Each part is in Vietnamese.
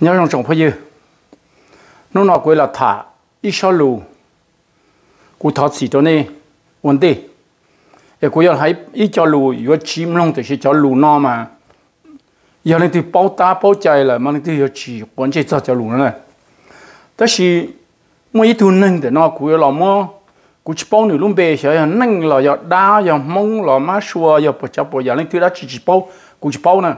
nhớ trong trồng phải như nó nọ quay là thả ít sao lù cú thọ chỉ cho nên ổn định để cú giờ hay ít cho lù vừa chim long thì chỉ cho lù nó mà giờ nên thì bao ta bao chạy là mà nên thì giờ chỉ quan chỉ cho cho lù nữa này tất nhiên mỗi thứ nâng thì nó cú là mò cú chỉ bao nửa luôn bề sẽ nâng là giờ đa giờ mông là má xua giờ bỏ chắp bỏ giờ nên thì đã chỉ chỉ bao cú chỉ bao nè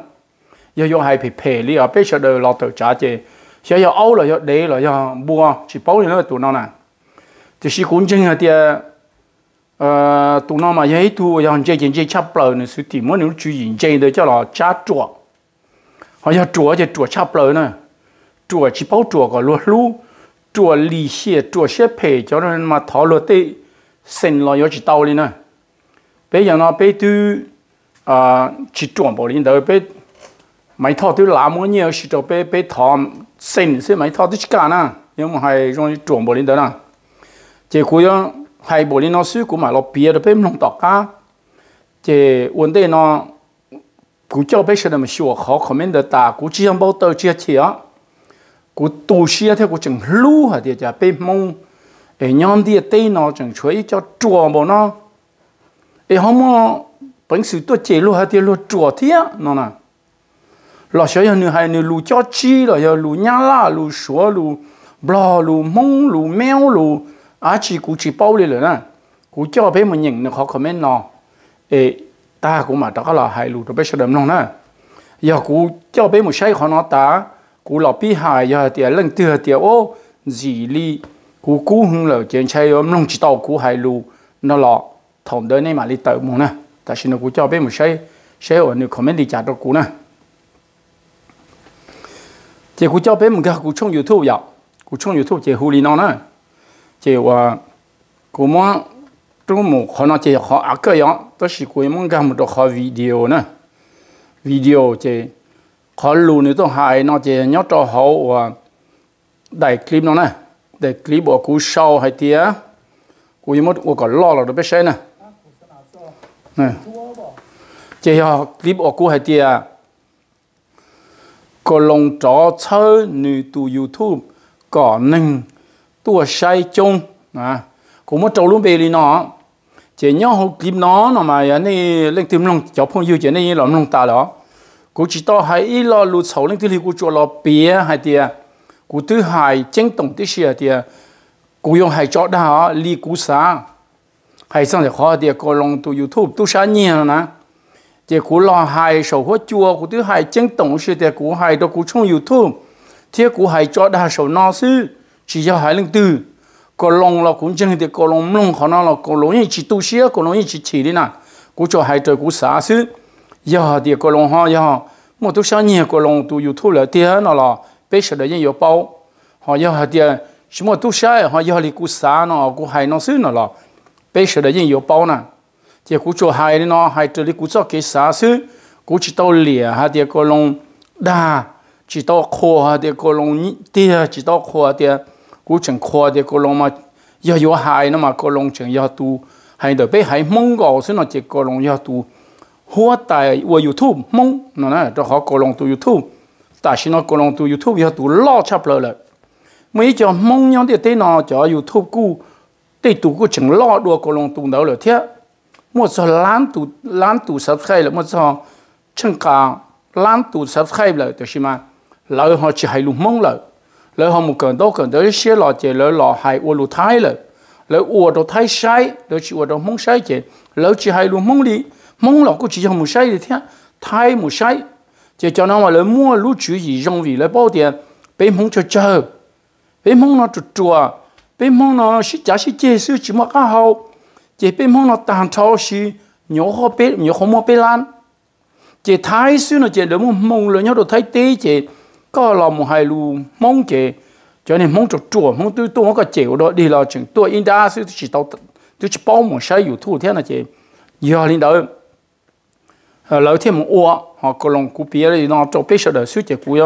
giờ giờ hai phải phe li ở bây giờ đời lo tự trả chế giờ giờ âu là giờ để là giờ mua chỉ bảo thì nó tụi nó nè thì chỉ cũng chính là tia ờ tụi nó mà vậy tụi giờ hành chơi chơi chắp bờ nữa sự tìm muốn nếu chú nhìn chơi được cho là trả chuột họ giờ chuột giờ chuột chắp bờ nữa chuột chỉ bảo chuột còn luôn luôn chuột li xì chuột xếp phe cho nên mà thảo luận tới sinh lo giờ chỉ tao đi nữa bây giờ nó bây tư à chỉ chuẩn bảo đến đời bây mấy thọ tiêu làm mua nhiều chỉ cho bé bé thọ sinh sẽ mấy thọ tiêu cả na nhưng mà hay trong chuẩn bộ lên đó na chỉ cuối đó hay bộ lên nó suy của mà nó bia được bé không tọt cả chỉ vấn đề nó cú cho bé sẽ làm sửa khó comment được ta cú chỉ không bao tờ chia chia cú tu sĩ theo cú chừng lưu hả thì chả bé mong ấy nhóm đi tây nó chừng chơi cho chùa bộ nó ấy không mà bánh sứ tôi chế lưu hả thì lưu chùa thế nó nào lo xia yo nu hai nu lu cho chi lo yo lu nya la lu shuo lu blo lu mong lu meo lu a chi ku chi bao le le na ku cho bé mo nyin nó khó comment nó e ta cũng mà đó là hai lu đó bây giờ đâm nong na giờ ku cho pe mo sai khó nó ta ku lo pi hai giờ thì lần thứ thì ô gì li ku ku hung lo trên chai om nong chỉ tao ku hai lu nó lo thằng đời này mà đi tự mong nè, ta xin nó ku cho bé một sai sai ở nu comment đi chặt đó ku na chị cụ cho bé mình cái cụ chung youtube vậy cụ chung youtube chị hù lì nó nữa chị và cụ mà trong một họ nói chị họ ác cái đó đó là cụ muốn cái một đồ họ video nè video chị họ luôn nữa trong hai nó chị nhớ cho họ và đại clip nó này đại clip của cụ sau hay tiếc cụ như mất cụ còn lo là được biết xem nè này chị họ clip của cụ hay tiếc có lòng trò chơi nữ tu YouTube có nâng tua sai chung à cũng mất trâu luôn bề đi nó chỉ nhớ hộp clip nó nó mà này lên tìm lòng cháu phong yêu chỉ này lòng lòng ta đó cũng chỉ to hay ít lo lụt sầu lên tìm của cho lo bia hay tiề cũng thứ hai chính tổng tí xìa tiề cũng dùng hai chỗ đó li cú xa hay sang thì khó tiề có lòng tu YouTube tu sáng nhiều nè thì cú lo hai sầu hoa chua cú thứ hai chân tổng sự thì cú hai đó cú trong youtube thì cú hai cho đa sầu no sư chỉ cho hai lần tư có lòng là cũng chân thì có lòng lòng khó nó là có lòng như chỉ tu sĩ có lòng như chỉ chỉ đi nè cú cho hai trời cú xả sư giờ thì có lòng ho giờ một tu sao nhiều có lòng tu youtube là tiếc nó là bây giờ đấy nhiều bao họ giờ thì chỉ một tu sửa họ giờ thì cú xả nó cú hai nó sư nó là bây giờ đấy nhiều bao nè thì cú cho hai nó hai trở đi cú cho cái sao chứ cú chỉ tao lìa ha thì có lòng đa chỉ tao khô ha thì có lòng tia chỉ tao khô ha thì cú chẳng khô thì có lòng mà giờ giờ hai nó mà có lòng chẳng giờ tu hai đời bé hai mong gọi xứ nó chỉ có lòng giờ tu hoa tại qua youtube mong nó nè cho họ có lòng tu youtube tại sao nó có lòng tu youtube giờ tu lo chập lờ lại mấy cho mong nhau thì thế nào cho youtube cú tây tu cú chẳng lo đùa có lòng tu đâu rồi thiệt một số lan tù lan tù subscribe là một số chân cả lan tù subscribe là tôi xem mà lợi họ chỉ hay lùng mông lợi lợi họ một cần đó cần tới xe lò chỉ lợi lò hay ô lù thái lợi lợi ô đồ thái sai lợi chỉ ô đồ mông sai chỉ lợi chỉ hay lùng mông đi mông lò cũng chỉ cho một sai thì thế thái một sai chỉ cho nó mà lợi mua lú chủ gì trong vì lợi bao tiền bên mông cho chờ bên mông nó trượt chua bên mông nó xí chả xí chê sư chỉ mà cá hậu chỉ bên mong nó tàn thao xí nhỏ khó biết nhỏ khó mò biết lan chỉ thái sư nó chỉ đỡ mong mong lớn nhau đồ thái tế chỉ có là một hai lù mong chỉ cho nên mong chụp chùa mong tu tu có chịu đó đi lo chừng tu in đã sư chỉ tao tôi chỉ bao một sai yếu thu thế là chỉ giờ lên đó lão thêm một ô họ có lòng cụ bia thì nó cho bế sợ đời sư chỉ cụ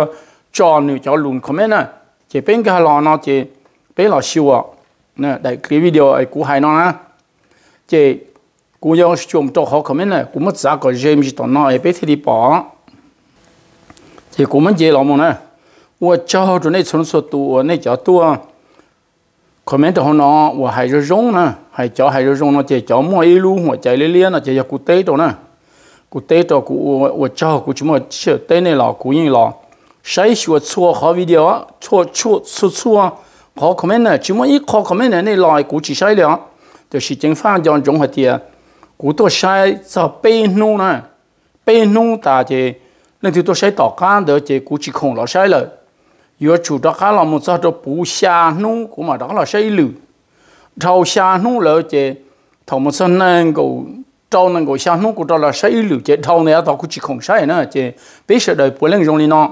cho nữ cho lùn comment nè chỉ bên cái lò nó chỉ bên lò siêu à nè đại cái video ấy cụ hay nó nè chế cú yong chum to khó comment này cú mất giá có James to nói bé thì đi bỏ thì cú mất chế lắm mà nè 我教着那纯说多，那叫多。可没得好呢，我还是用呢，还教还是用呢，这教么一路我教了练呢，这要古带着呢，古带着古我我教古什么去带那老古人老，谁学错好一点，错错错错，好可没呢，什么一考可没呢，那老古去谁了？就是正法讲种下啲啊，古多晒就被怒呢，被怒大只，那就多晒打干的，只估计空了晒了，要主打干了么？咋都不下怒，古嘛打了晒了，朝下怒了只，他们是能够。trâu nâng gọi sang nông của trâu là xây lưu chế trâu này tao cũng chỉ không xây nữa chế bây giờ đời bữa lên rong đi nó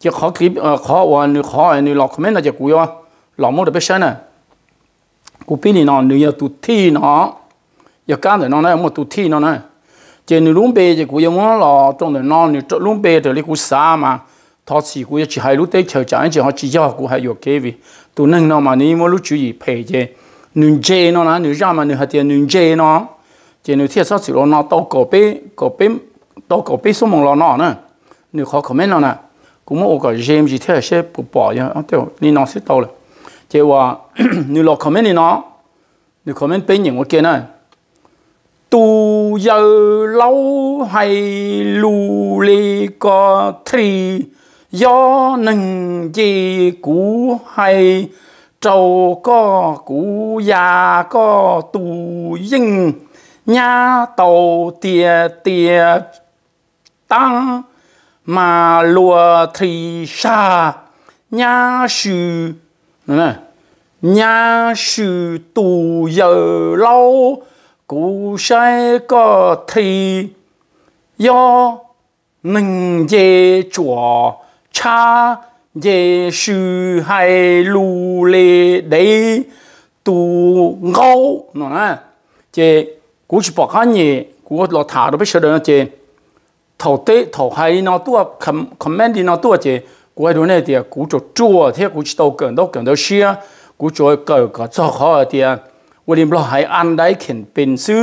chế khó kịp khó hoàn khó này lọc không là chế cúi à lọc mua được bây giờ này cụ pin thì nó nếu tụ thi nó giờ cá thì nó này mà tụt thi nó này chỉ nếu lúc bê giờ cú giờ muốn lo trong đời nó nếu lúc bê giờ lấy cú xả mà thọ chỉ cú chỉ hai lúc tay chờ chẳng chỉ họ chỉ cho cú hai giờ kia vì tụ nâng nó mà nếu muốn lúc chú ý phê chứ nếu chơi nó này nếu ra mà nếu hạt tiền nếu chơi nó chỉ nếu thiết sao chỉ lo nó tao cổ bê cổ bê tao cổ bê số mong lo nó nữa nếu khó comment nó nè cú muốn ô cái game gì thế sẽ bỏ bỏ chứ, tiêu, nên nó sẽ tao rồi. 即話你落 comment 你攞，你 comment 俾人我見啊。tu giờ lâu hay lù lì có trì do nâng gì cũ hay trâu có cũ già có tu dinh nhà tàu tìa tìa tăng mà lùa thì xa nhà sư nè nhà sư tu giờ lâu cụ sai có thì do nâng dê chùa cha dê sư hay lù lê đấy tu ngâu nó nè chê cụ chỉ bỏ cái gì cụ lo thả được biết sao đó chê thầu tế thầu hay nó tua comment đi nó tua chê กูไอ้ดูเนี่ยเดียกูจะจั่วเที่ยกูจะโตเกินโตเกินเดียวเชียกูจะเกิดก็จะขอเดียวันนี้เราให้อันได้เข็นเป็นซื้อ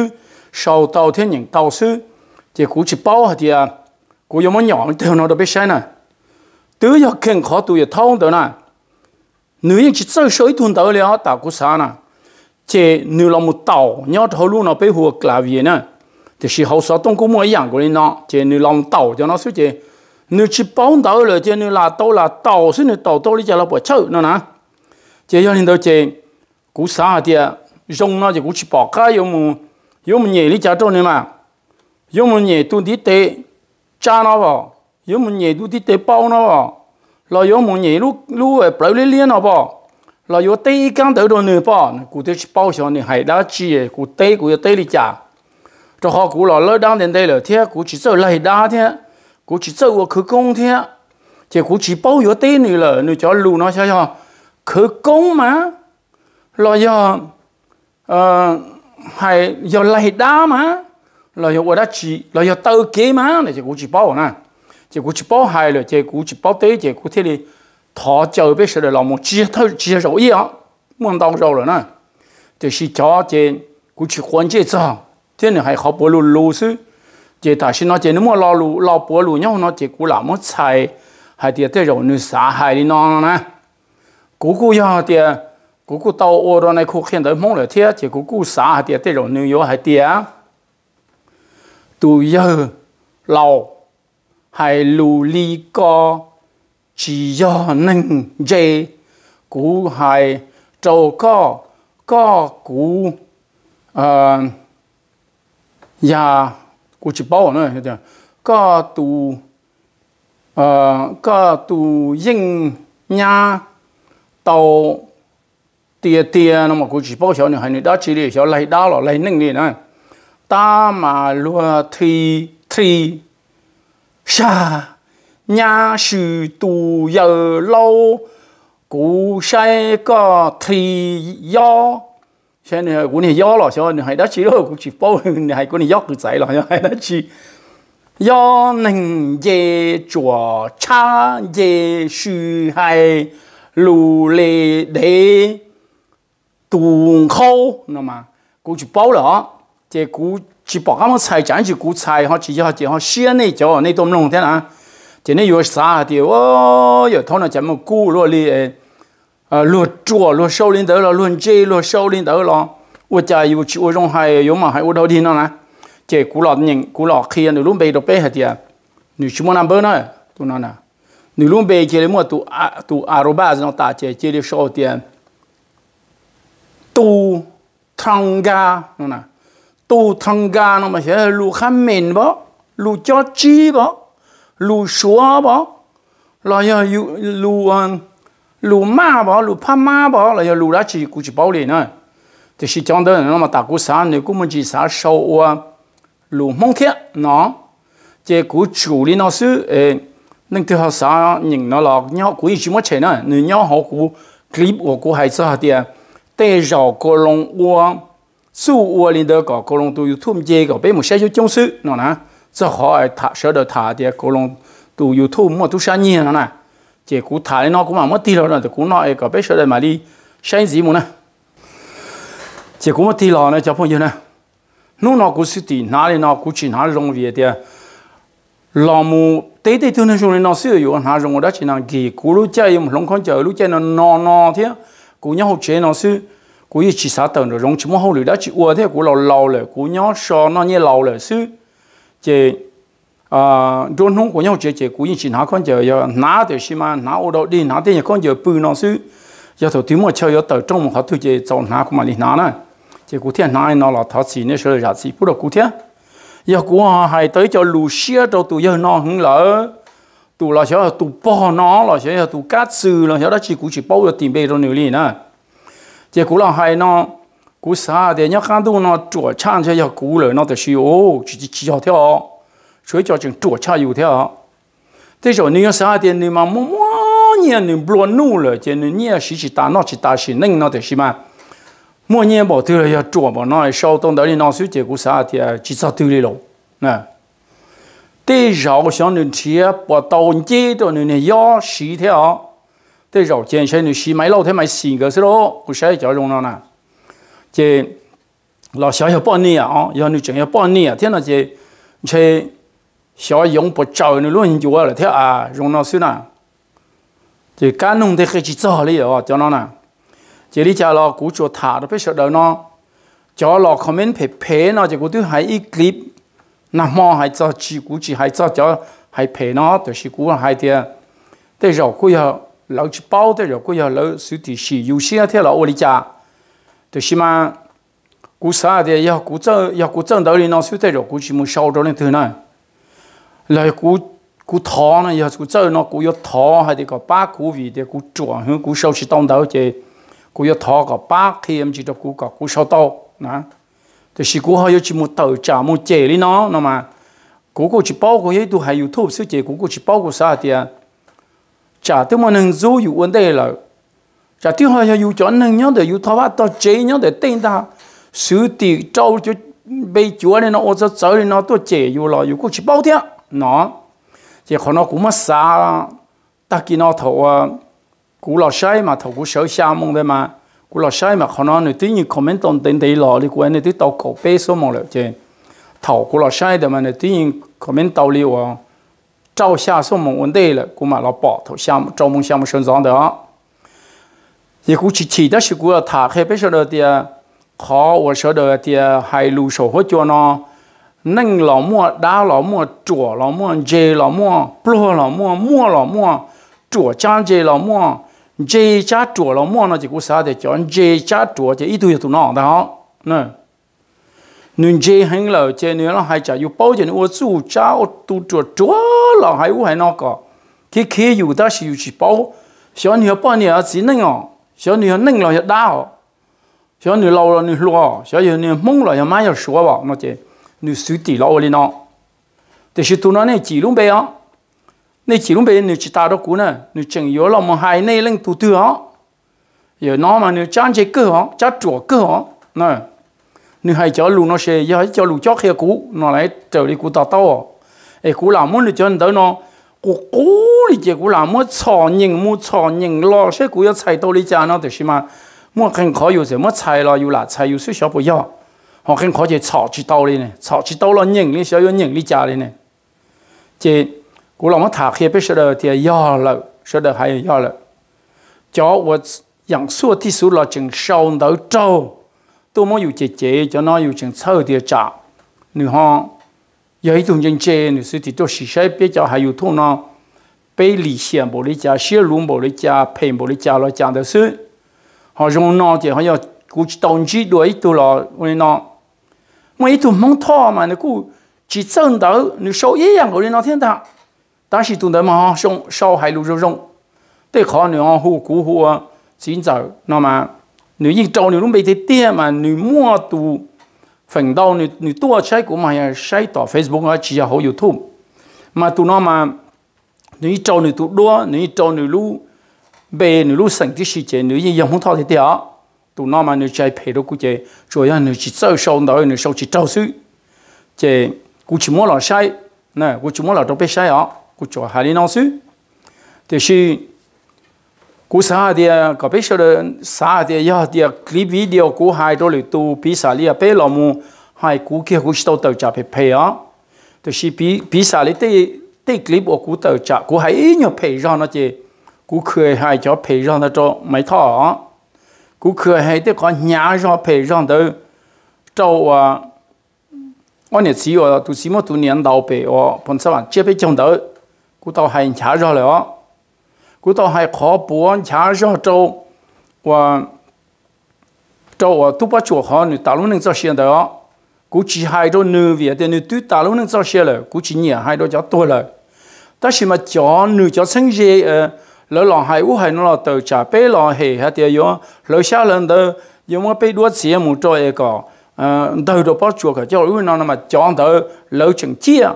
ชาวเตาเที่ยงเตาซื้อเดียกูจะเป้าเดียกูยังไม่หยองเดียวเราไปใช่น่ะตื้อยากเข่งขอตัวอย่าท้องเดียวน่ะหนูยังจะเจ้าช่วยทุนเตาแล้วตากูสาน่ะเจหนูเราหมดเตาเนี่ยทอลุ่นเราไปหัวกลาวีน่ะแต่是好少东古么样个呢？เจหนูเราเตาจะน่ะสุเจ。nếu chỉ bóng đầu rồi thì nếu là tàu là tàu xin nếu tàu tàu thì chơi là bỏ chơi nó nè chỉ cho nên đâu chỉ cú xa thì rong nó chỉ cú chỉ bỏ cái giống mu giống mu nhẹ thì chơi đâu nè mà giống mu nhẹ tu đi tê cha nó vào giống mu nhẹ tu đi tê bao nó vào rồi giống mu nhẹ lúc lúc ở bảy liên liên nó vào rồi giống tê căng đầu đâu nè bỏ cú tê chỉ bao giờ thì hay đã chỉ cú tê cú tê thì chơi cho họ cú lò lỡ đang đến đây là thế cú chỉ sợ lại đá thế กู chỉ เจ้าว่าคือก้องเท่าเจ้ากู chỉ เป้าอยู่ตีนี่เลยนี่จะรู้นะใช่ไหมคือก้องมาเราอย่าเอ่อให้อย่าไหลด้ามาเราอย่าว่าได้จีเราอย่าเติเกมาเนี่ยเจ้ากู chỉ เป้านะเจ้ากู chỉ เป้าให้เลยเจ้ากู chỉ เป้าตีเจ้ากูเท่านี้ทอเจ้าไปเสร็จเราหมดจีเท่าจีเราเยอะมันต้องเราเลยนะ就是家庭，估计环节之后，真的还好不如老师。chỉ ta xin nó chỉ nó mua lo lù lo bố lù nhau nó chỉ cú làm một xài hay thì tới rồi nó xả hay đi nó nè cú cú yo thì cú cú tàu ô đó này khu hiện tới mong là thế chỉ cú cú xả hay thì tới rồi nó yo hay thì tụ yo lâu hay lù lì co chỉ do nâng dây cú hay trâu co co cú ờ uh, 古一包呢，就讲噶都呃噶都应呀到跌跌，那么古一包小呢，还你打起来小来打了来弄的呢，打马路推推下呀是都要老古晒个推腰。现在我呢腰了，小你还得去了，我去包，你还管你腰骨仔了，还得去。腰能也左叉也虚还路里得堵口，那么我去包了，这我去包他们菜，讲起我菜，好只要只好鲜那叫那都弄天啊，这那有啥的哦？有头脑怎么顾落哩？呃，落桌落少林得了，落这落少林得了。我家有去，我用还有嘛还我到天上呢。这古老的人，古老黑人，你拢背到背下的，你什么南北呢？都那呢？你拢背这里么？都阿都阿罗巴子那大姐，这里少点。都汤家那呢？都汤家那么些路看面不？路叫鸡不？路说不？那要有路啊？lu lu lu lu ra ta lo 鲁妈吧，鲁怕妈吧，了要鲁拉起过去包里呢。这是讲的，那么打过啥？你我们去啥收啊？鲁蒙天喏，这股主力那是诶，能听好啥人那了？你好，故意什么钱呢？你要好股 clip 我股还是好的，带绕过龙我。su ua lên đó có cô long tu youtube chơi có bé một xe chút chống sư nó nè cho họ thả sở đồ thả thì cô long tu youtube mà tu sa nhiên nó nè chỉ cú thải nó cũng mà mất ti rồi là cú nói có biết sợ đây mà đi sáng gì mà nè chỉ cú mất ti lò này cho phong như nè lúc nó cú sử tiền nào thì nó cú chỉ nào rong về thì lò mù tế tế thương nên nó sử rồi nào rong đó chỉ là gì cú lúc chơi một lông con chơi lúc chơi nó no no thế cú nhau chơi nó sử cú ý chỉ sát tận rồi rong chỉ muốn hậu lửa đó chỉ uo thế cú lò lò rồi cú nhau sò nó như lò rồi sử chỉ à đôn hông của nhau chế chế cú yên chỉ ná con giờ giờ ná để xí mà ná ô đậu đi ná tiền con giờ bự nó xứ giờ thầu tiếng mà chơi giờ tờ trong một họ thôi chế chọn ná của mà đi ná nè chế cú thiên ná nó là thọ xí nên sơ giả xí bút đầu cú thiên giờ cú họ tới cho lù xia cho tụi giờ nó hứng lỡ tụ là sẽ tụ bỏ nó là sẽ tụ cát sư là sẽ đó chỉ cú chỉ bao giờ tìm bê rồi nữa nè chế cú là hay nó cú xa thì nhớ khăn tu nó chùa chăn cho giờ cú rồi nó thì xí ô chỉ chỉ cho theo 水饺จึงตัวชาอยู่เท่า这时候你要啥点你嘛，么么年你不怒了，今年你也是是大闹是大事，恁那的是嘛？么年不对了要做嘛，那稍等到你那时结果啥的，至少对了咯，那。这绕向你切不到街的你呢要十条，这绕健身你是买老天买新个是咯，不是叫用了呢？这老小要半年啊，要你真要半年啊，天哪这这。小用不着你论就了，他啊，用那算呐，就干弄的开始做了哦，叫那呐，这里叫了古着塔的被晓得呢，叫了 comment 拍拍呢，这个都还一 clip，那么还做只估计还做叫还拍呢，就是古还的，但是古要老去包的，古要老手提是有些天了我里家，就是嘛，古啥的要古正要古正道理呢，所以这个估计没烧着了头呢。lại cú cú thọ này giờ cú chơi nó cú yết thọ hay thì có ba cú vị thì cú chuẩn hướng cú sau chỉ tông đầu chứ cú yo thọ có ba khi em chỉ đọc cú có cú sau tàu nè thì chỉ cú hơi chỉ một tờ chả một chế đi nó nó mà cú cú chỉ bao cú ấy tụ hay youtube sư chế cú cú chỉ bao cú sao thì Chả tôi mà nâng du dụ vấn đề là trả tôi hơi dụ cho nâng nhớ để dụ thọ bắt tao chế nhớ để tên ta Sử tiền trâu cho bây chúa nên nó ô cho sở nên nó tôi chế dụ lo dụ cú chỉ bao thế nó chỉ còn nó cũng mất xa ta kia nó thầu ờ, cú lò sai mà thầu cú sợ sao mong đấy mà cú lò sai mà còn nó nữa tí như comment tồn tên tí lò đi của anh tí tàu cổ bê số mong lợi chứ thầu cú lò sai đấy mà nữa tí như comment tàu liu à ờ, trao xa số mong vấn đề là cú mà lò bỏ thầu sao trao mong sao mà sơn gió đó thì cú chỉ chỉ đó là cú thả khi bây số đó thì ờ, khó và số đó thì hai lưu số hết cho nó nâng lò mua đá lò mua chùa lò mua dê lò mua plô lò mua mua lò mua chùa chan dê lò mua dê cha chùa lò mua nó chỉ có sao để cho dê cha chùa chỉ ít tuổi tụi nó đó nè nên dê hành lò chơi nữa nó hay chả yêu bao giờ nó su cha ô tu chùa chùa lò hay u hay nó có khi khi yêu ta chỉ yêu chỉ bao 小女孩半年只能哦，小女孩能了就打哦，小女老了你说哦，小女孩你懵了也蛮要说吧，那这。nu su tỷ lo lên nó thì sự tụi nó này chỉ luôn bây á này chỉ luôn bây nếu chỉ ta đó cú nè nếu chẳng yếu lòng mà hai này lên tu tụi họ giờ nó mà nếu chán chế cơ họ chán chùa cơ họ nè nếu hai cháu lù nó xe giờ cho lù chót kia cú nó lại trở đi cú tao tao ấy cú làm muốn được cho anh tới nó cú cú đi chơi cú làm muốn sò nhìn muốn sò nhìn lo sẽ yao họ khen khó chỉ chọ chỉ tàu lên này chọ chỉ tàu là nhỉnh lên sẽ yên đi trả lên này chỉ cú lòng mất thả khi biết sợ thì do là sợ đời hay do là cho vật dạng xua thì số là chừng sâu đầu trâu tôi muốn dùng chế chế cho nó dùng chừng sâu thì trả nữ họ giờ dùng chừng chế nữ sư thì tôi sĩ sẽ biết cho hay dùng thu bê lì xiên bồ lý cha xia lùn bồ lý cha phèn bồ lý cha lo cha đời sư họ dùng nó thì họ giờ cú tông chỉ đuổi tôi là nó mà ý tụi mong thọ mà nó cũng chỉ chân đỡ nó sâu ý rằng của nó thiên đạo ta chỉ tụi đó mà xong sau hai lũ rong để khó ăn hù cú hù chính giờ nó mà nếu như trâu nếu lúc bây giờ tia mà nếu mua tụ phần đầu nếu nếu tua trái của mày sai tỏ Facebook á chỉ là hậu YouTube mà tụi nó mà nếu trâu nếu tụi đua nếu trâu nếu lưu, bề nếu lưu sành cái gì chứ nếu như dùng không thọ thì tiếc tụ nó mà nơi chạy phải đâu cũng chạy rồi anh nơi chỉ sâu sâu đó nơi sâu chỉ trâu xứ chạy cũng chỉ muốn là sai nè cũng chỉ muốn là trong bên sai ó cũng cho hai đi nó xứ thì khi cú sa thì có biết sao đó sa thì giờ thì clip video cú hai đôi lì tu pi sa li à bé lòng mu hai cú kia cú tàu tàu chạp phải à, thế thì khi pi xả sa li tê tê clip của cú tàu chạp cú hai ít nhiều phải ra nó chứ cú cười hai chó phải ra nó cho mấy thọ cú khờ hay thì có nhà cho phải rằng tới trâu à anh nhà chỉ ở tu sĩ mà tu niệm đạo bề ở phần sau chế bị chồng tới cú tao hay nhà cho rồi cú tao hay khó buồn nhà cho trâu và trâu ở à, tu bát chùa họ người ta luôn nên cho xem tới cú chỉ hai đôi nữ việt thì nữ tu ta luôn nên cho xem rồi cú chỉ nhà hai đó cháu tôi rồi ta mà cháu nữ cháu sinh ra lỡ lòng hay u hay nó là từ trả bé lò hề hả tiệt yo lỡ xa lần đó yo mà bê đuốt xìa một trôi ấy có ờ, từ đó bắt chuột cả cho u nó mà chọn từ lỡ chừng chia à.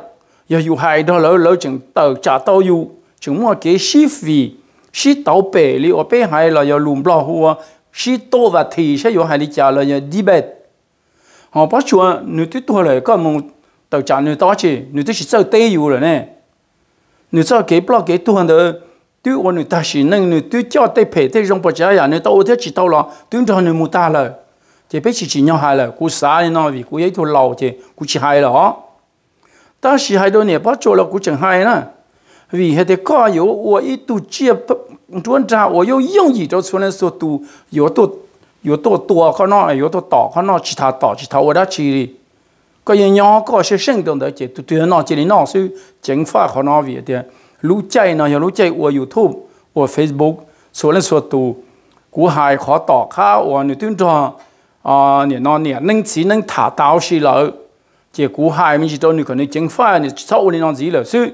yo u hay đó lỡ lỡ chừng từ trả tao u chừng mua cái xí phi xí tàu bể li ở bê hay là yo lùm lo hùa xí tô và thì sẽ yo hay đi trả là yo đi bệt họ bắt chuột nếu tiếp tục lại có một từ trả nếu đó chứ nếu tiếp chỉ sợ tê u rồi nè nếu sợ cái block cái tuần đó tôi ôn người ta chỉ nâng người tôi cho tay phải tay rong bỏ trái nhà người ta ôn chỉ tao là tôi cho người mua ta là chỉ biết chỉ chỉ nhau hai là cú xả nó vì cú ấy thôi lâu thì cú chỉ hai là ta chỉ hai đôi này bắt chỗ là cú chẳng hai nữa vì hết cái có yếu ủa ít tu chia chuẩn ra ủa yếu dùng gì đó xuống nên số tu yếu tu yếu tu tu khó nó yếu tu tỏ khó nó chỉ thà tỏ chỉ thà ủa đã chỉ đi có những nhỏ có sẽ sinh động đó chỉ tu tu nó chỉ nó sự chính pháp khó nó vì thế รู้ใจหน่อยอย่ารู้ใจอัวยูทูบอัวเฟซบุ๊กส่วนเล่นส่วนตูกูหายขอต่อข้าวอัวนี่ตุ้นจออ่าเนี่ยนอนเนี่ยนึ่งสีนึ่งถาดาวสีเหลาเจ้ากูหายมันจะโดนหนึ่งคนนี้จังฟ้าเนี่ยเศร้าเนี่ยนอนสีเหลาซื้อ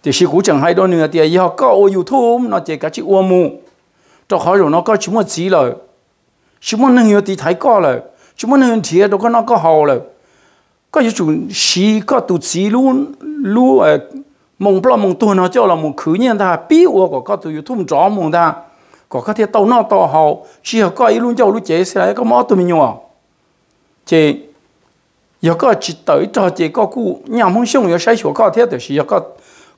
แต่สิกูจังหายโดนหนึ่งเดียวยี่ห้อก็อัวยูทูบนอนเจ้าก็ชิอัวมูจะขออยู่นอนก็ชิมว่าสีเหลาชิมว่าหนึ่งอยู่ตีไทยก็เลยชิมว่าหนึ่งเทียดก็นอนก็หาวเลยก็อยู่จุดสีก็ตุดสีรู้รู้เออ mong bla mong tu nó cho là mong khử nhiên ta bi wo của các tụi thum rõ mong ta có các thiết tàu nó tàu hậu chỉ có cái luôn cho lũ trẻ sẽ lại có mỏ tụi mình nhau chế giờ các chỉ tới cho chế có cụ nhà mong xong giờ sai chỗ các thiết thì giờ các,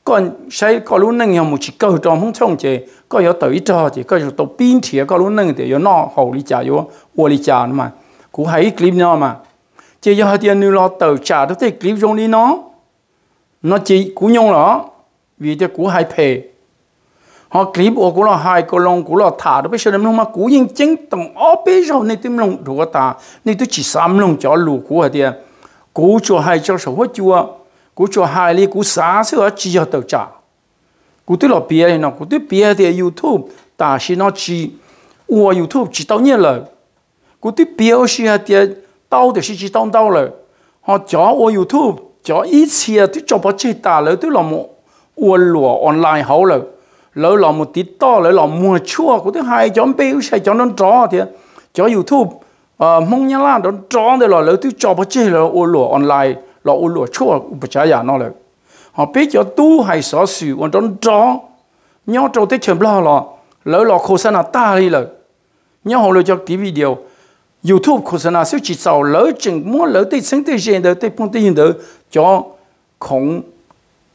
con sai có luôn nâng nhà một chỉ cầu trong mong xong chế có giờ tới cho chế có giờ tàu pin thì có luôn nâng thì giờ nó hậu đi trả vô ô đi trả mà cũng hay clip nhau mà chế giờ hai tiền nuôi lo tàu trả được thì clip trong đi nó nó chỉ cú nhông lọ vì thế cú hai phê họ clip ô cú là hai cô long cú là thả đó bây giờ nó mà cú yên chính tổng ó bây giờ này tim long đồ ta này tôi chỉ sắm long cho lù cú hả tiền cú cho hai cho sổ hết chưa cú cho hai li cú xá sữa chỉ cho tàu trả cú tôi là bia này nó cú tôi bia thì youtube ta xin nó chỉ ua youtube chỉ tao nhiên rồi cú tôi bia ở xí hả tiền tao thì chỉ tao tao rồi họ cho ua youtube cho ít xia tôi cho bỏ chơi ta lỡ tôi làm một lùa online hậu lỡ lỡ làm một tí to lỡ làm mua chua của thứ hai cho bê sẽ cho nó trò thì cho youtube à mong nhá là nó trò thì là lỡ tôi cho bỏ chơi là uo lùa online là uo lùa chua bỏ trái giả nó lỡ họ biết cho tu hay sở sự còn trong trò nhau trâu tới chém lo lọ lỡ là khô sana ta đi lỡ nhau họ lỡ cho cái video YouTube của sana sẽ chỉ sau lỡ chừng mua lỡ tới sinh tới gen đời tới phong tới đời cho không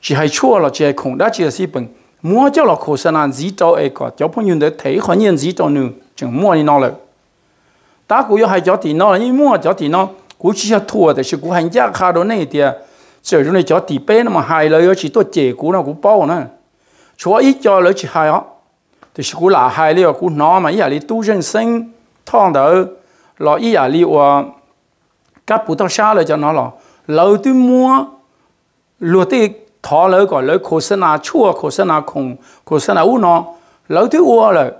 chỉ hay chua là chỉ hay không đã chỉ là sĩ bình mua cho là khổ sana gì cho ai cả cho phong nhân đời thấy khó nhân gì cho nữa chừng mua đi nó lỡ. ta cũng có hay cho thì nó là như mua cho thì nó cú chỉ là thua thì sự cú hành giác khá đó này thì giờ à, dụng này cho tỷ bé nó mà hai lời chỉ tôi chế cú nó cũng bao nữa chúa ít cho lời chỉ hai đó thì sự cũng là hai lời cũng nó mà giờ đi tu dân sinh thong đời lo ý à li wa các bù tao xa lại cho nó lo lâu tôi mua lúa tê thọ lỡ gọi lỡ khổ sân na chua khổ sân na khùng khổ sân na u nó lỡ tôi ua rồi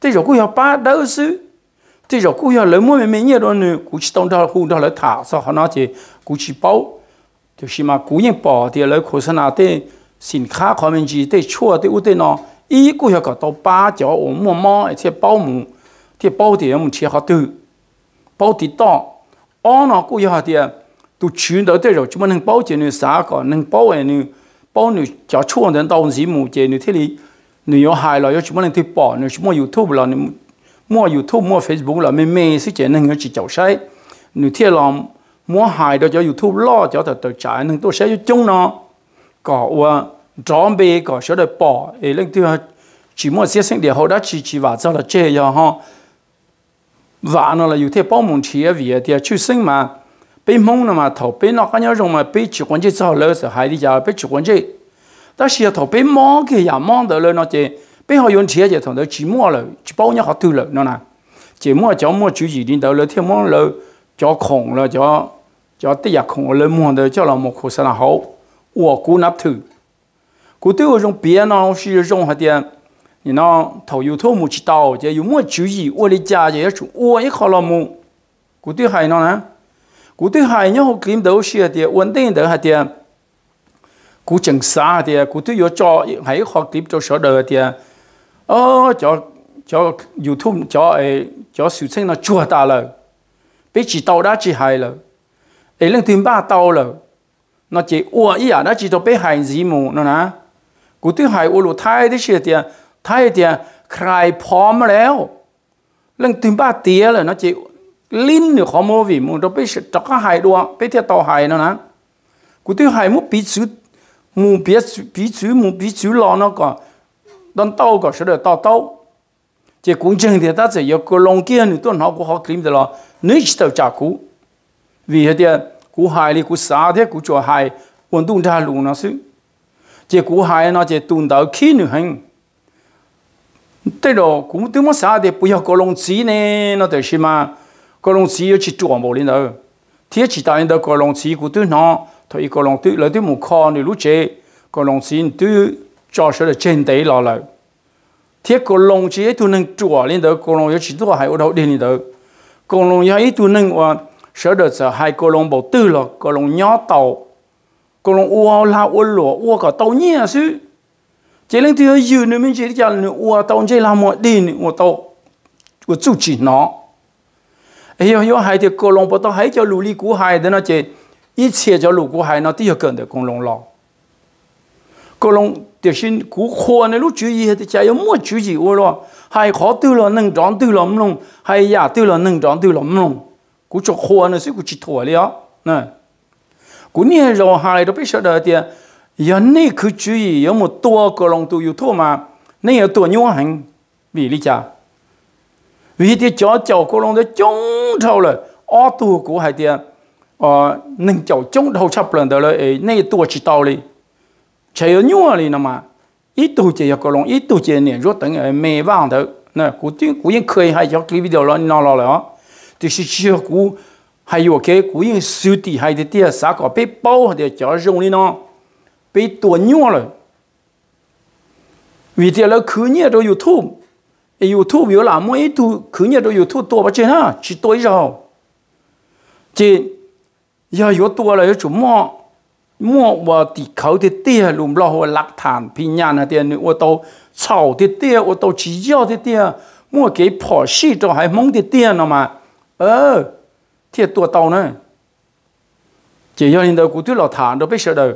thế rồi cũng hiểu ba đỡ xứ thế rồi cũng hiểu lỡ mua mình nhiều đó nữa cũng chỉ tông đó hù đó lỡ thả sao họ nói thì cũng chỉ bảo thì khi mà cũng nhận bỏ thì lỡ khổ sân na thế xin khá khó mình gì thế chua thế u thế nó ý cũng hiểu có tao ba chỗ ổn mua mò thì bao mù thì bao thì em chia họ từ bao thì to ó nó cũng giờ thì tu chuyển đổi tới rồi chúng mình bao chỉ nữa sao cả nâng bao ấy nữa bao nữa cho chua đến đâu gì mù chỉ nữa thế này nữa có hại rồi chúng mình thì bỏ nữa chúng mua youtube là nữa mua youtube mua facebook là mê mê sự chỉ nâng nó chỉ chậu sai nữa thế làm mua hại đó cho youtube lo cho thật tự trái nâng tôi sẽ cho chung nó có qua drone bị có số được bỏ ấy lên thứ chỉ mua xe sinh địa hậu đã chỉ chỉ vào cho là chơi rồi ha và nó là yêu thế bao mong chia vì thì chú sinh mà bị mong nó mà thầu bị nó cái nhau rồi mà bị chủ quan chế sau lỡ sợ hại đi giờ bị chủ quan chế đó xia thầu bị mong cái giờ mong được lên nó chế bị họ dùng chia giờ thằng đó chỉ mua rồi chỉ bao nhiêu họ thu rồi nó nè chỉ mua cho mua chú gì đi đâu lỡ thêm mong rồi, cho khổng rồi, cho cho tới giờ khổng rồi mua được cho là một khổ sản hậu của cú nắp thử cú tiêu dùng bia nó là dùng hạt điện 你那头油头没吃到，这有么注意？我的家这是我一看了么？古对海那呢？古对海你好见到些的，稳定的还的，古正啥的，古对要做还学习做啥的的？哦，叫叫 YouTube 叫诶叫俗称那做大了，被知道那只海了，诶，两天半到了，那这我一呀，那知道被海 gì 么？那呢？古对海我路太的些的。ถ้าเดียใครพร้อมแล้ว เรื่องถึงบ้าเตี้ยเลยนะจิลิ้นเนี่ยขอมวิมึงเราไปจักหายดวงไปเที่ยวต่อหายนะนะกูที่หายมุปีซื้อมูปีปีซื้อมูปีซื้อรอนะก็ตอนโตก็เสด็จต่อโต这古正的，他只有个龙剑，你都拿过好看的了，你知道咋古？vì thế thì cú hại thì cú xả thế cú cho hại quân tung ra luôn nó xứ chỉ cú hại nó chỉ tuôn tới khi nữa hành 对咯，古对么啥的不要高龙鸡呢？那得是嘛？高龙鸡要去做么哩呢？天气大，你到高龙鸡古对呢？他一高龙对，来对木看你路这高龙鸡对教学的真得了了。天高龙鸡都能做，你到高龙要去做还有到你到高龙要都能话，晓得这还高龙不对了，高龙鸟到高龙窝拉窝落窝个到你啊是。chỉ lên thì yêu nữa mình chỉ là nữa ua tao chỉ làm mọi đi nữa ua tao ua chủ chỉ nó hiểu hiểu hai thì cô long bắt tao hãy cho lũ li cú hai đến nó chỉ, ít chia cho lũ cú hai nó tiêu cần được con long lo cô long tiêu xin cú khô này lúc chú ý hết thì chả có mua chú ý, ua lo hai khó tư là nâng tròn tư lắm luôn hai giả tư là nâng tròn tư lắm luôn cú cho khô này sẽ cú chỉ thua liền nè cú nhớ rồi hai đó biết sợ đời thì. 연내 그 주의 여무 또 거롱도 유토마 내여 또 요한 비리자 위디 저저 거롱도 정터를 어두 고할 때 ờ nâng cháu chống đầu sắp lần đó là ấy nay chỉ tao đi chạy ở nhau đi nào mà ít tuổi chạy ở cầu long ít tuổi chạy nè rốt tận ấy mê đó nè cú tiếng cú hay cho cái video lo nó lo rồi thì sự chưa cú hay ok cú yên siêu tỷ hay thì tia xã có bé bao thì cho dùng 被多尿了。vì thế là cứ nhớ rồi YouTube YouTube yếu là mỗi tu cứ nhớ rồi YouTube tôi bắt chơi ha chỉ tôi rồi chỉ giờ yếu tôi là yếu chủ mua mua và tỷ thì tia lùm lo hồ lạc thản phi nhà là tiền ô tô sầu thì tia ô tô chỉ giao thì tia mua cái phỏ xì cho hay mong thì tia nó mà ờ thiệt tôi tàu này chỉ do hiện tại cũng tuyết là thản đâu biết sợ đâu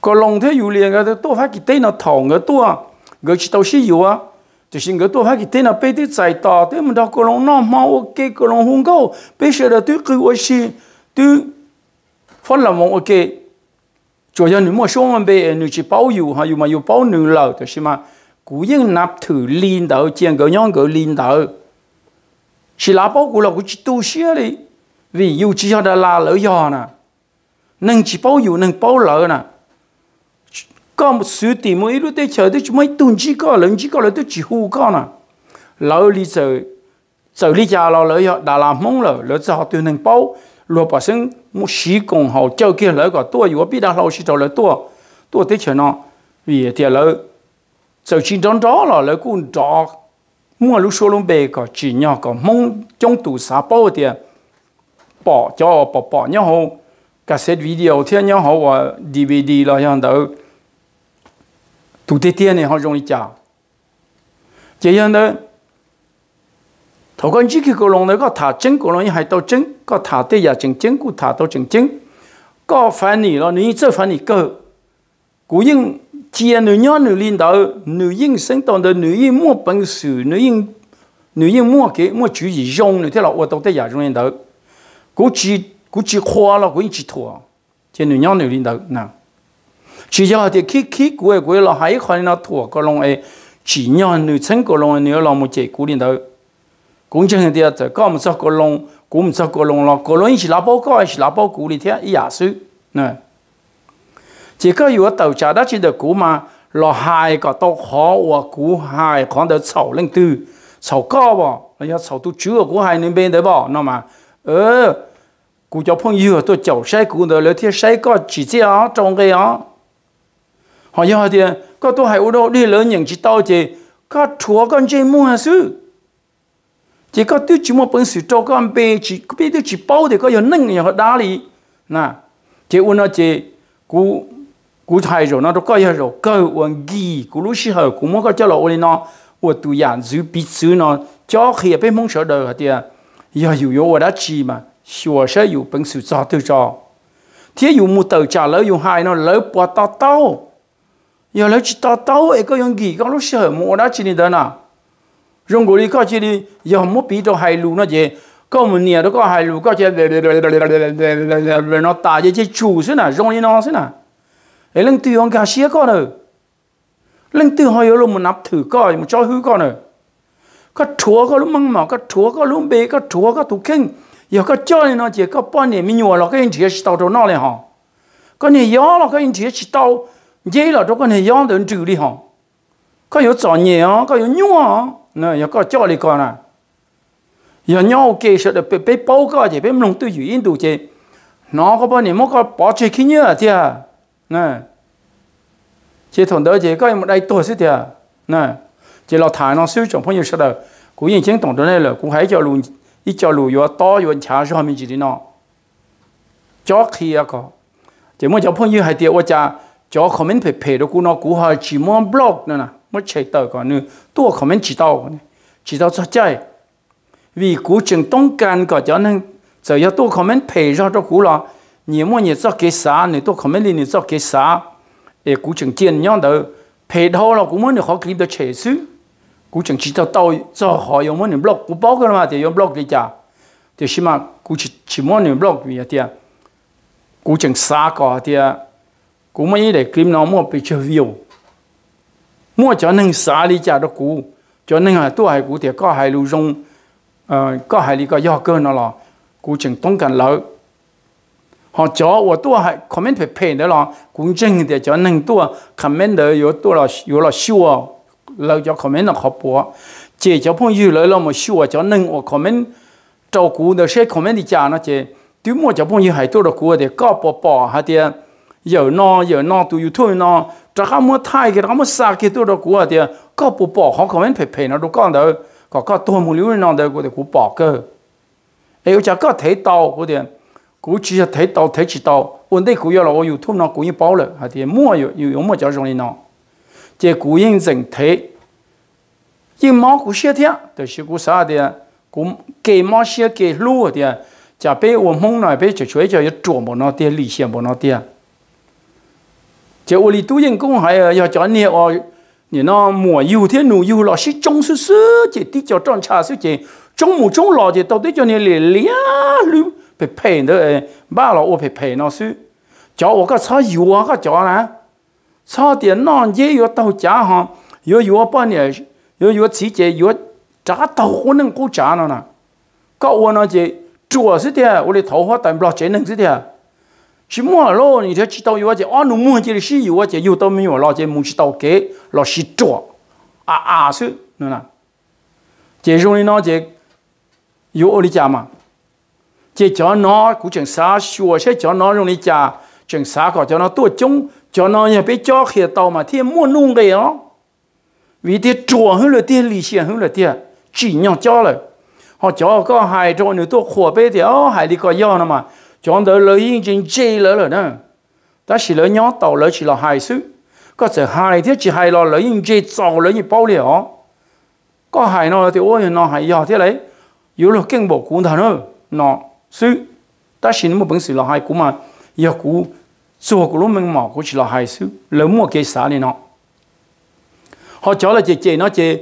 个龙头有连个多发几对那糖个多，个去都是有啊。就是个多发几对那背的再大，对么到个龙那毛我给个龙红高，背些的对给我是对，发了毛我给。主要你莫说我背，你去包邮哈，有嘛有包牛了，就是嘛。古人纳土领导，见个样个领导，是拉包古了，我去都些哩，为有只要的拉了要呢，能去包邮能包了呢。có một sự tì mỗi lúc tới chờ tới mấy tuần chỉ có lần chỉ có là tới chỉ hù có nè lỡ lý giờ giờ lý giờ là lỡ họ đã làm mong lỡ lỡ sau họ tuyên hành bao lúa bà sinh một sĩ công họ chơi kia lỡ có tua dù biết đã lâu sĩ đâu lỡ tua tua tới chờ nó vì thì lỡ giờ chỉ đón đó là lỡ cũng đó mua lúc số lông bề có chỉ nhỏ có mong trong tủ xá bao thì bỏ cho bỏ bỏ nhau hồ set video theo nhau hồ và DVD là hiện đâu 土地天呢好容易教，这样呢，头先只去个龙呢个塔整个龙也系到整个塔底也整整个塔到整整，个反你咯，你这反你个，古应既女人女领导，女人生当的女人没本事，女人女人没给没主意用，你睇落我到底也容易到，古只古只花咯，古只拖，这女人女领导嗱。chỉ do thì khi khi của của là hãy khỏi nó thua có lòng ấy chỉ nhỏ nữ chân có lòng nữa là một chế cú điện đầu cũng chẳng thì là có một số có lòng cũng một số có lòng là có lòng chỉ là bao có chỉ là bao cú đi thế ý giả sử nè chỉ có yếu tàu trả đã chỉ được cú mà là hai có tàu khó và cú hai khoảng được sáu lên tư sáu co bỏ là do sáu tu chứa của hai nên bên đấy bỏ nó mà ờ cú cho phong yêu tôi chậu sai cú đó lấy thiết sai có chỉ chỉ ở cái đó họ giờ thì có tôi hãy ô đó đi lớn những chỉ tao chỉ có chúa con chơi mua sư chỉ có tôi chỉ một phần sự cho con bé chỉ có biết tôi chỉ bao thì có nhiều nâng nhiều đá lý nè chỉ ô nó chỉ cú cú thầy rồi nó đâu có nhiều rồi cơ uống gì cú lúc sau cú muốn có cho lộ lên nó ô tu yàn giữ bị giữ nó cho khi bên mong sợ đời thì giờ dù yếu đã chi mà sửa sẽ dù phần sự cho tôi cho thế dù một tờ trả lỡ dù hai nó lỡ bỏ tao tao giờ lấy ta tao ấy có gì có lúc sợ mua đã chỉ nên đó nào rong gối có chỉ đi giờ không biết đâu hay lù nó gì có một nhà đó có hay lù có chỉ nó ta chỉ chỉ chủ thế nào rong đi nó thế nào ấy lần từ ông cả xía con rồi lần từ hồi lúc mình nạp thử coi mình cho hư con rồi có chúa có lúc măng mỏ có chúa có bê có chúa có tụ kinh giờ có cho nó chỉ có bao nhiêu mình nhua là cái anh chị tao cho nó này hả có nhiều gió là cái anh chị tao dễ là trong cái này giống đến trừ đi hả có yếu chọn nhẹ hả có yếu nhung hả nè yếu có cho đi con à yếu nhau kê sợ được bị bị bao cái gì bị mông tư dữ in đủ chứ nó có bao nhiêu mất có bỏ chơi khi nhớ thì à nè chỉ thằng đó chỉ có một đại tuổi xí thì à nè chỉ là thải nó siêu trọng phong nhiều sợ được cũng nhìn chứng tổng đó này là cũng hãy cho luôn, ít cho luôn, yếu to yếu chả cho mình chỉ đi nó cho khi à có chỉ muốn cho phong nhiều hay tiệt quá cha cho comment phải phê đó cú nó cú hơi chỉ muốn blog nữa nè mới chạy tờ còn nữa tua comment chỉ tao chỉ đạo cho chơi vì cú chừng tông can cả cho nên giờ giờ tua comment phê ra cho cú là nhiều mua nhiều cho cái xã này tua comment lên nhiều cho cái xã để cú chừng tiền nhau đó phê đâu là cú muốn được khó clip được chạy xứ cú chừng chỉ đạo tao cho họ dùng muốn blog cú báo cái mà thì dùng blog đi chả thì xí mà cú chỉ chỉ muốn blog vì à thì à, cú chừng xã có thì à cú mấy để clip nó mua bị chơi mua cho nên xả đi chả đó cú cho nên là tôi hay cú thì có hai lưu dung ờ, có hai lý có do cơ nó là cú chừng cần lợi họ cho tôi hay comment phải phê đó là cũng chừng thì cho nên tôi comment đó yếu tôi là yếu là sure lợi cho comment là khó chỉ cho phong dư lợi mà sure à, cho nên và comment trâu cú comment đi chả nó chỉ tôi mua cho phong dư hay tôi là cú thì có bỏ bỏ hay thì giờ nó giờ nó tụi yêu thôi nó trả không mua thay cái nó mua xa cái tụi đó của thì có bộ bỏ họ không nên phải phải nó đâu con đâu có có tôi muốn lưu nó đâu của thì cũng bỏ cơ ấy chả có thấy tàu của thì cũng chỉ là thấy tàu thấy chỉ tàu vấn đề của giờ là yêu thôi nó cũng như bảo rồi hay thì mua rồi yêu mua cho rồi nó chỉ cũng yên dần thấy yên mà cũng sẽ thế, thì sự cũng sao thì cũng cái mà sẽ cái lúa thì chả bé ông mông này bé chỉ chơi cho cái chuột mà nó thì lý xem mà nó thì chế ô li tu yên cũng hay giờ cho nhiều ở như nó mùa yêu thế nụ yêu là sĩ trông sư sư chế cho tròn trà sư chế trông mù trông lò chế tao tí cho nên lì lìa lưu phải phải nữa ờ, ba lò ô phải phải nó sư cho ô cái sao yêu à cái cho nè sao tiền nó dễ yêu tao trả hả yêu yêu bao nhiêu yêu yêu chỉ chế yêu trả tao có nên cố trả nó nè cậu nó chế chùa sư thế ô li thấu hoa tạm lo chế nên sư thế 是么咯？你才知道有啊，就啊，侬么这里是有啊，就有到没有咯？这么知道给老师做啊啊是，侬呐，这种的呢，这有屋里家嘛，这叫哪古整啥学些叫哪用的家整啥个叫哪多种叫哪也被教黑到嘛，天么弄的哦，为的做好了点理想好了点，只要教了，好教个还做你都火背的哦，还得个要了嘛。chọn đỡ lỡ yên chính chê lỡ lỡ nè ta chỉ lỡ nhỏ tàu lỡ chỉ là hài sự có thể hài thiết chỉ hài lo lỡ yên chê tàu lỡ như bao liều có hài nó thì ôi nó hài giờ thế đấy yếu là kinh bộ cũng thằng nữa nó sự ta chỉ một bằng sự là hài của mà giờ cũ sùa của lúc mình mỏ của chỉ là hài sự lớn một cái xã này nó họ cho là chị chị nó chị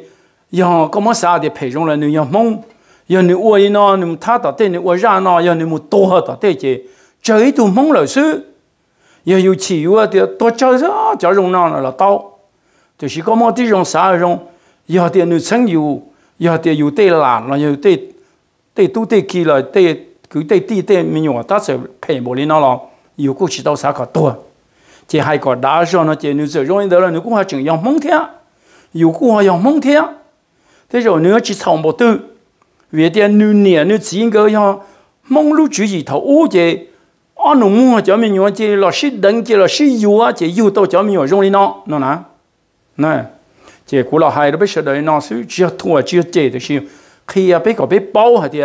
giờ có mất xã thì phải dùng là nữ nhân mông giờ nếu uo nó nếu tha tao tê nếu uo ra nó giờ nếu to hơn tao tê chứ chơi tụ mong lợi sư giờ yêu chỉ uo thì tôi chơi ra cho rong nó là tao thì chỉ có một tí rong sao rong giờ thì nếu sinh yêu giờ thì yêu tê là nó yêu tê tê tu tê kia là tê cứ tê tê tê mình nhỏ ta sẽ phải bỏ đi nó là yêu cũng chỉ tao sao cả to chỉ hai cái đá cho nó chỉ nếu sử dụng đó là nếu cũng hai chuyện dòng mong thế yêu cũng hai dòng mong thế thế rồi nữa chỉ sống một tư về tiền nu nè nu chỉ cái ha mong lúc chủ gì thầu ô chế anh nông mua cho mình nhớ chế là sĩ đăng là sĩ yêu à chế yêu cho mình nhớ dùng đi nó nó nè nè chế cú là hai đó bây đấy nó sự chia thua chia chế thì sự khi à bây giờ bây bao hả thì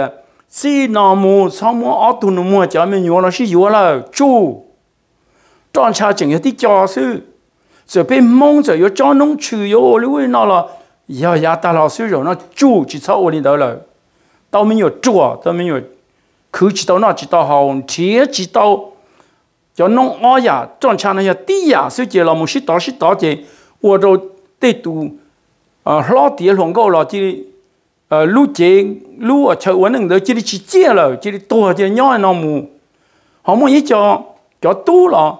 sĩ mua sao mua mua cho mình nhớ là sĩ yêu là chủ trong cha chừng cái cho sự rồi bây mong rồi cho nông trừ yêu lưu nó là giờ giờ ta là sự rồi nó chủ chỉ sau đi đó rồi tao mình nhiều chùa tao mình nhiều cứ chỉ tao nó chỉ tao hồng chỉ chỉ tao cho nó ở nhà này tí nhà sư chị là một sĩ đó sĩ đó chị ở đâu tê tu à lo tiền lòng gạo là à lũ chị lũ ở chợ quán đừng đó chỉ chỉ chia rồi chỉ to chỉ nhỏ nó mù họ muốn ý cho cho tu là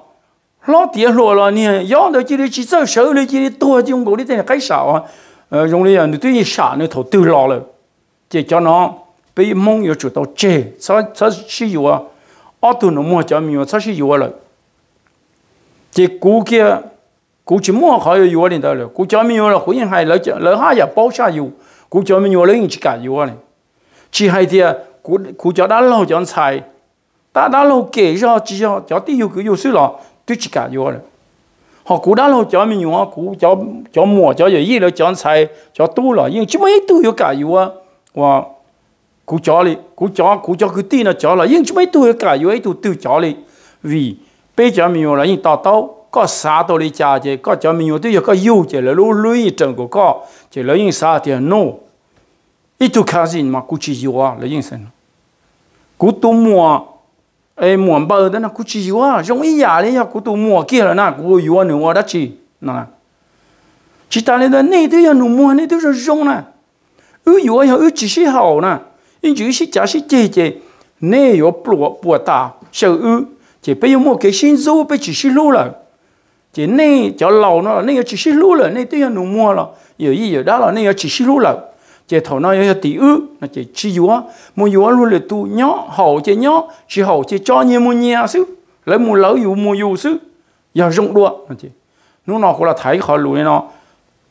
lo tiền lo là nè gió chỉ chỉ sợ sợ đấy chỉ to chứ không có đi tên cái sao à rồi là tụi gì sợ nó thổ tư lo rồi chỉ cho nó bị mong yêu chủ tàu chế sao sao sử dụng à ở tu nó mua cho mình sao sử dụng rồi chỉ cú kia cú chỉ mua khỏi dùng lên đó rồi cú cho mình rồi khuyên hay lỡ lỡ hai giờ bao xa dùng cú cho mình lấy chỉ cả dùng này chỉ hay thì cú cú cho đã lâu cho anh xài ta đã lâu kể cho chỉ cho cho tí yêu cứ yêu sư lọ tôi chỉ cả dùng rồi họ cú đã lâu cho mình dùng họ cú cho cho mua cho gì rồi cho anh xài cho tu lọ nhưng chỉ mấy tu yêu cả à và cú chó đi cú chó cú chó cứ tin là chó là nhưng chúng mấy tuổi cả yêu ấy tụ tự chó đi vì bây giờ mình là những tao tao có xa tao đi cha chứ có chó mình tôi có yêu chứ là lũ lưỡi trần của có chứ là những xa thì no ít tụ khá gì mà cú chỉ yêu à là những sen cú tụ mua ai mua bao đó là cú chỉ yêu à, giống như nhà đấy cú tụ mua kia là na cú yêu à, nữa đó chỉ nè chỉ ta lên đó này tôi là nụ mua này tôi là giống nè ư yu ya ư chỉ sĩ hậu na in chỉ sĩ chả sĩ chê chê nè yo bùa bùa ta sợ ư chỉ bây giờ mua cái xin dâu bây chỉ sĩ lú là chỉ nè cho lâu nó nè chỉ sĩ lú là nè tôi ya nụ mua là giờ gì giờ đó là nè chỉ sĩ lú là chỉ thầu nó ya tỷ ư nó chỉ chỉ yu mua yu luôn là tu nhó hậu chỉ nhó chỉ hậu chỉ cho nhiều mua nhà xứ lấy mua lỡ yu mua yu xứ giờ rộng đua nó chỉ nó nó cũng là thấy khỏi lùi nó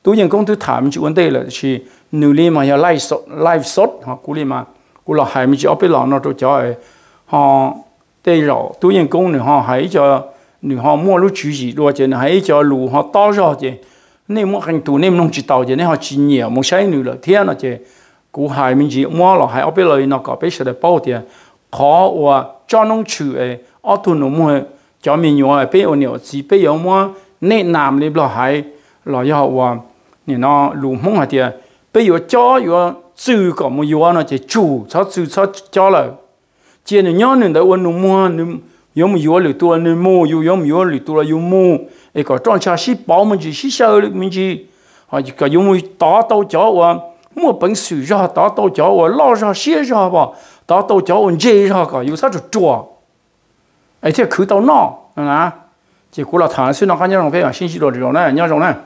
tú nhân công tư thảm chỉ vấn đề là chỉ nửa li mà nhà live sốt live sốt họ cú li mà cú là hai mình chỉ ốp lọ nó cho cho họ tê lọ tú nhân công nữa họ hãy cho nữa họ mua lúc chú gì đua chứ hãy cho lù họ to ra chứ nên mua hàng tù nên nông chỉ tàu chứ nên họ chỉ nhiều một sai nữa là thiên là chứ cú hai mình chỉ mua lọ hãy ốp lọ nó có biết sẽ được bao tiền khó và cho nông chủ ấy ở tù nó mua cho mình nhỏ ấy bây giờ nhiều chỉ bây ở mua nên làm đi lọ hãy lọ cho họ 你那鲁蒙啊的，被有教有主个么有啊那些主，他主他教了，见你娘人的温鲁蒙你。有冇有嚟多你冇有有冇有嚟多有冇？一個裝車是包門子是小的門子，啊一個有冇打到腳啊？冇本事呀，打到腳啊，老上寫上吧，打到腳我接上個，有啥就抓。哎，這口到鬧啊！結果了，唐是那看見浪費啊，信息多這種呢，那種呢。